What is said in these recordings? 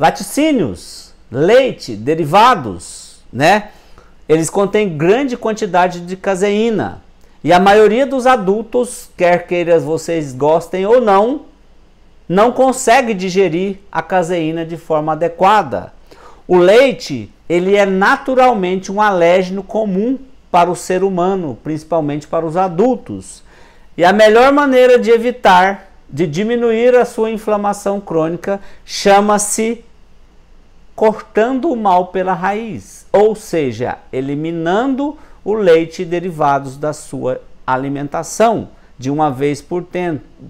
Laticínios, leite, derivados, né? Eles contêm grande quantidade de caseína. E a maioria dos adultos, quer queiras vocês gostem ou não, não consegue digerir a caseína de forma adequada. O leite, ele é naturalmente um alérgeno comum para o ser humano, principalmente para os adultos. E a melhor maneira de evitar, de diminuir a sua inflamação crônica, chama-se cortando o mal pela raiz, ou seja, eliminando o leite e derivados da sua alimentação de uma vez por,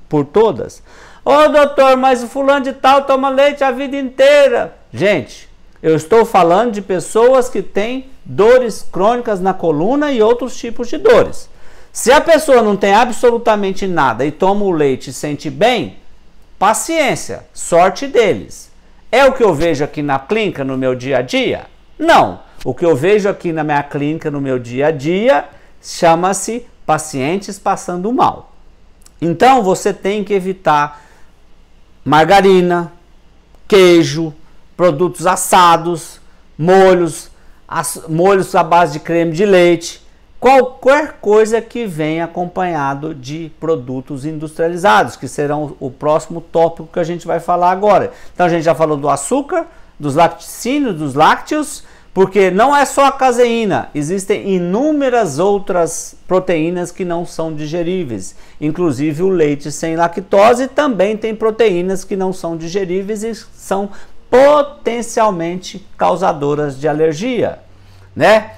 por todas. Ô oh, doutor, mas o fulano de tal toma leite a vida inteira. Gente, eu estou falando de pessoas que têm dores crônicas na coluna e outros tipos de dores. Se a pessoa não tem absolutamente nada e toma o leite e sente bem, paciência, sorte deles. É o que eu vejo aqui na clínica no meu dia a dia? Não. O que eu vejo aqui na minha clínica no meu dia a dia chama-se pacientes passando mal. Então você tem que evitar margarina, queijo, produtos assados, molhos, molhos à base de creme de leite, qualquer coisa que venha acompanhado de produtos industrializados, que serão o próximo tópico que a gente vai falar agora. Então a gente já falou do açúcar, dos laticínios, dos lácteos, porque não é só a caseína, existem inúmeras outras proteínas que não são digeríveis. Inclusive o leite sem lactose também tem proteínas que não são digeríveis e são potencialmente causadoras de alergia, né?